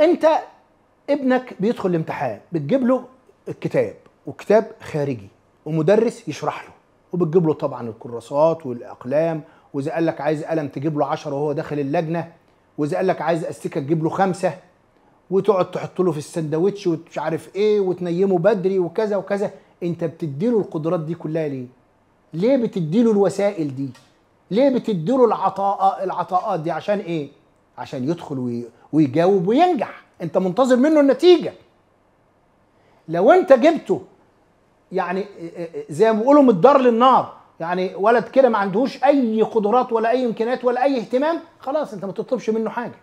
انت ابنك بيدخل الامتحان بتجيب له الكتاب وكتاب خارجي ومدرس يشرح له وبتجيب له طبعا الكراسات والاقلام واذا قال لك عايز قلم تجيب له 10 وهو داخل اللجنه واذا قال لك عايز استيكه تجيب له خمسه وتقعد تحط له في السندوتش ومش عارف ايه وتنيمه بدري وكذا وكذا انت بتدي له القدرات دي كلها ليه؟ ليه بتدي له الوسائل دي؟ ليه بتدي له العطاء العطاءات دي عشان ايه؟ عشان يدخل ويجاوب وينجح انت منتظر منه النتيجه لو انت جبته يعني زي ما بيقولوا من الدار للنار يعني ولد كده ما عندهوش اي قدرات ولا اي امكانيات ولا اي اهتمام خلاص انت ما تطلبش منه حاجه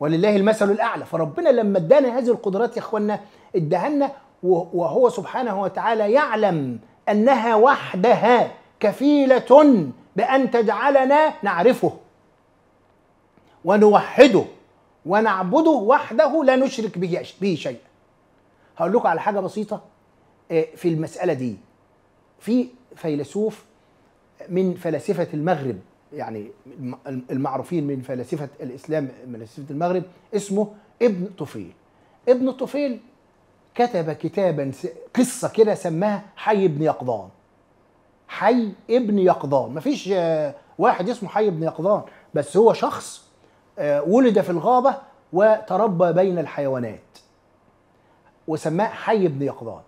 ولله المثل الاعلى فربنا لما ادانا هذه القدرات يا اخوانا ادهنا وهو سبحانه وتعالى يعلم انها وحدها كفيله بان تجعلنا نعرفه ونوحده ونعبده وحده لا نشرك به شيئا هقول لكم على حاجه بسيطه آه، في المساله دي في فيلسوف من فلاسفه المغرب يعني المعروفين من فلاسفه الاسلام من فلاسفه المغرب اسمه ابن طفيل ابن طفيل كتب كتابا قصه كده سماها حي ابن يقظان حي ابن يقظان مفيش آه، واحد اسمه حي ابن يقظان بس هو شخص آه، ولد في الغابة وتربى بين الحيوانات وسماه حي بن يقظان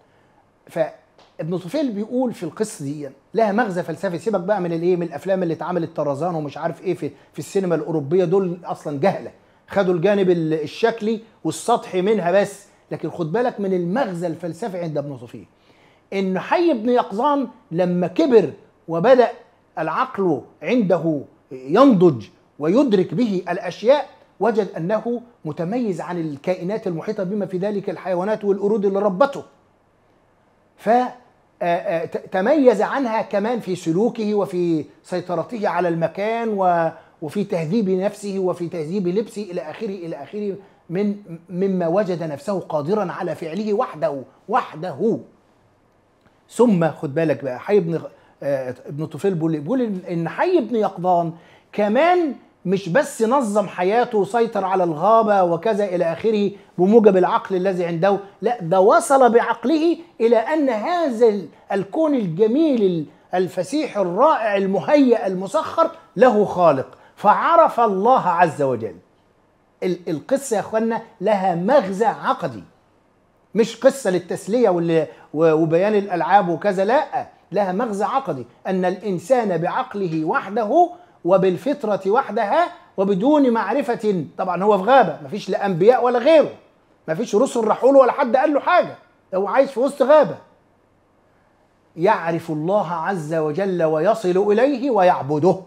فابن طفيل بيقول في القصة دي لها مغزى فلسفي سيبك بقى من الايه من الافلام اللي اتعملت طرزان ومش عارف ايه في, في السينما الاوروبيه دول اصلا جهله خدوا الجانب الشكلي والسطحي منها بس لكن خد بالك من المغزى الفلسفي عند ابن طفيل ان حي بن يقظان لما كبر وبدا العقل عنده ينضج ويدرك به الأشياء وجد أنه متميز عن الكائنات المحيطة بما في ذلك الحيوانات والقرود اللي ربته فتميز آه، آه، عنها كمان في سلوكه وفي سيطرته على المكان وفي تهذيب نفسه وفي تهذيب لبسه الى اخره الى اخره من مما وجد نفسه قادرا على فعله وحده وحده ثم خد بالك بقى حي ابن آه، ابن طفيل بيقول ان حي ابن يقظان كمان مش بس نظم حياته وسيطر على الغابة وكذا إلى آخره بموجب العقل الذي عنده لا ده وصل بعقله إلى أن هذا الكون الجميل الفسيح الرائع المهيأ المسخر له خالق فعرف الله عز وجل القصة يا أخوانا لها مغزى عقدي مش قصة للتسلية وبيان الألعاب وكذا لا لها مغزى عقدي أن الإنسان بعقله وحده وبالفطرة وحدها وبدون معرفة طبعا هو في غابة مفيش لا أنبياء ولا غيره مفيش رسل راحوا له ولا حد قال له حاجة هو عايش في وسط غابة يعرف الله عز وجل ويصل إليه ويعبده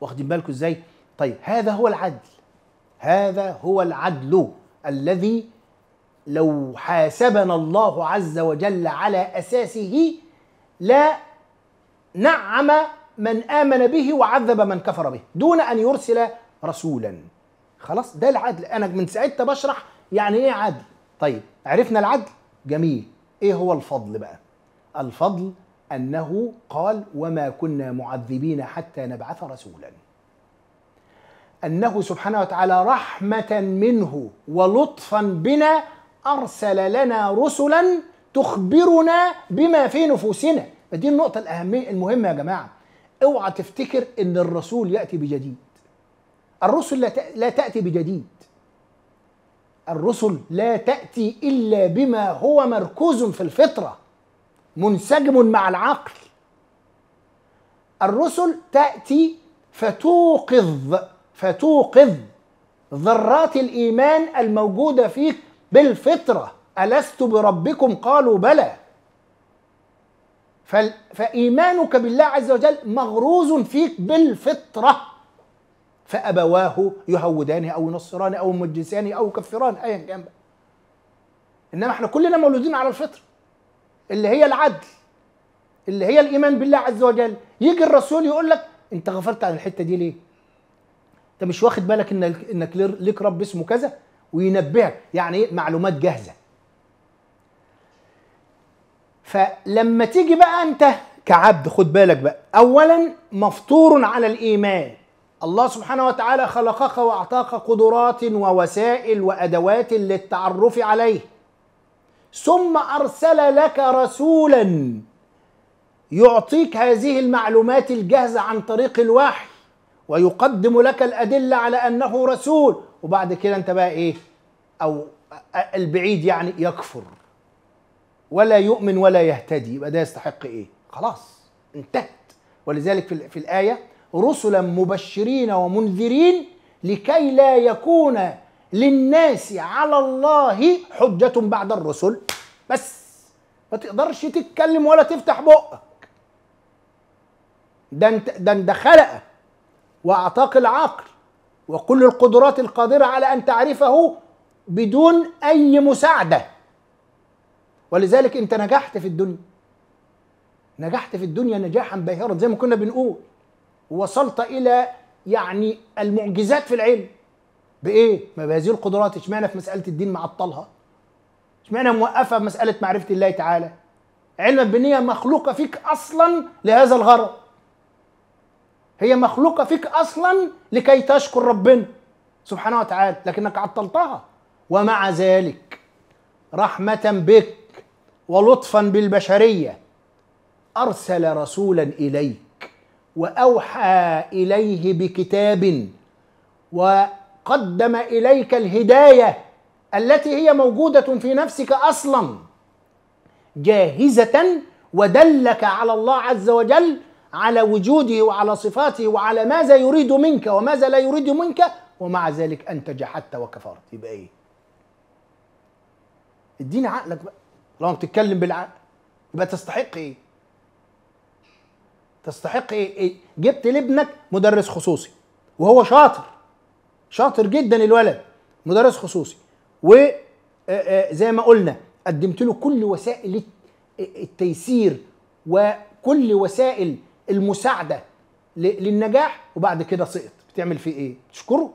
واخدين بالكم ازاي؟ طيب هذا هو العدل هذا هو العدل الذي لو حاسبنا الله عز وجل على اساسه لا نعم من آمن به وعذب من كفر به دون أن يرسل رسولا خلاص ده العدل أنا من ساعتها بشرح يعني إيه عدل طيب عرفنا العدل جميل إيه هو الفضل بقى الفضل أنه قال وما كنا معذبين حتى نبعث رسولا أنه سبحانه وتعالى رحمة منه ولطفا بنا أرسل لنا رسلا تخبرنا بما في نفوسنا دي النقطة الأهمية المهمة يا جماعة اوعى تفتكر ان الرسول ياتي بجديد الرسل لا تاتي بجديد الرسل لا تاتي الا بما هو مركوز في الفطره منسجم مع العقل الرسل تاتي فتوقظ فتوقظ ذرات الايمان الموجوده فيك بالفطره الست بربكم قالوا بلى فإيمانك بالله عز وجل مغروز فيك بالفطرة فأبواه يهودانه أو ينصرانه أو مجسانه أو يكفرانه أيا كان بقى إنما إحنا كلنا مولودين على الفطرة اللي هي العدل اللي هي الإيمان بالله عز وجل يجي الرسول يقول لك أنت غفلت عن الحتة دي ليه؟ أنت مش واخد بالك إنك ليك رب اسمه كذا وينبهك يعني إيه معلومات جاهزة فلما تيجي بقى انت كعبد خد بالك بقى اولا مفطور على الايمان الله سبحانه وتعالى خلقك واعطاك قدرات ووسائل وادوات للتعرف عليه ثم ارسل لك رسولا يعطيك هذه المعلومات الجاهزه عن طريق الوحي ويقدم لك الادله على انه رسول وبعد كده انت بقى ايه او البعيد يعني يكفر ولا يؤمن ولا يهتدي يبقى ده يستحق ايه خلاص انتهت ولذلك في, في الايه رسلا مبشرين ومنذرين لكي لا يكون للناس على الله حجة بعد الرسل بس ما تقدرش تتكلم ولا تفتح بقك ده انت ده انت خلقك واعطاك العقل وكل القدرات القادرة على ان تعرفه بدون اي مساعده ولذلك انت نجحت في الدنيا نجحت في الدنيا نجاحا باهرا زي ما كنا بنقول وصلت الى يعني المعجزات في العلم بايه ما بهذه القدرات اشمعنى في مساله الدين معطلها اشمعنى موقفه في مساله معرفه الله تعالى علما بالنيه مخلوقه فيك اصلا لهذا الغرض هي مخلوقه فيك اصلا لكي تشكر ربنا سبحانه وتعالى لكنك عطلتها ومع ذلك رحمه بك ولطفا بالبشريه ارسل رسولا اليك واوحى اليه بكتاب وقدم اليك الهدايه التي هي موجوده في نفسك اصلا جاهزه ودلك على الله عز وجل على وجوده وعلى صفاته وعلى ماذا يريد منك وماذا لا يريد منك ومع ذلك انت جحدت وكفرت يبقى ايه؟ اديني عقلك بقى لو بتتكلم بالعقل يبقى تستحق ايه تستحق ايه, إيه؟ جبت لابنك مدرس خصوصي وهو شاطر شاطر جدا الولد مدرس خصوصي و زي ما قلنا قدمت له كل وسائل التيسير وكل وسائل المساعده للنجاح وبعد كده سقط بتعمل فيه ايه تشكره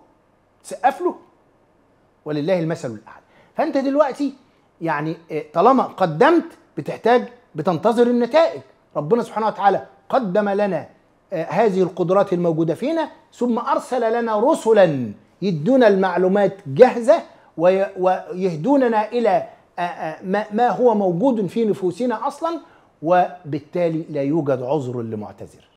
تسقف له ولله المثل الاعلى فانت دلوقتي يعني آه، طالما قدمت بتحتاج بتنتظر النتائج ربنا سبحانه وتعالى قدم لنا آه، هذه القدرات الموجوده فينا ثم ارسل لنا رسلا يدونا المعلومات جاهزه ويهدوننا الى آه، ما هو موجود في نفوسنا اصلا وبالتالي لا يوجد عذر لمعتذر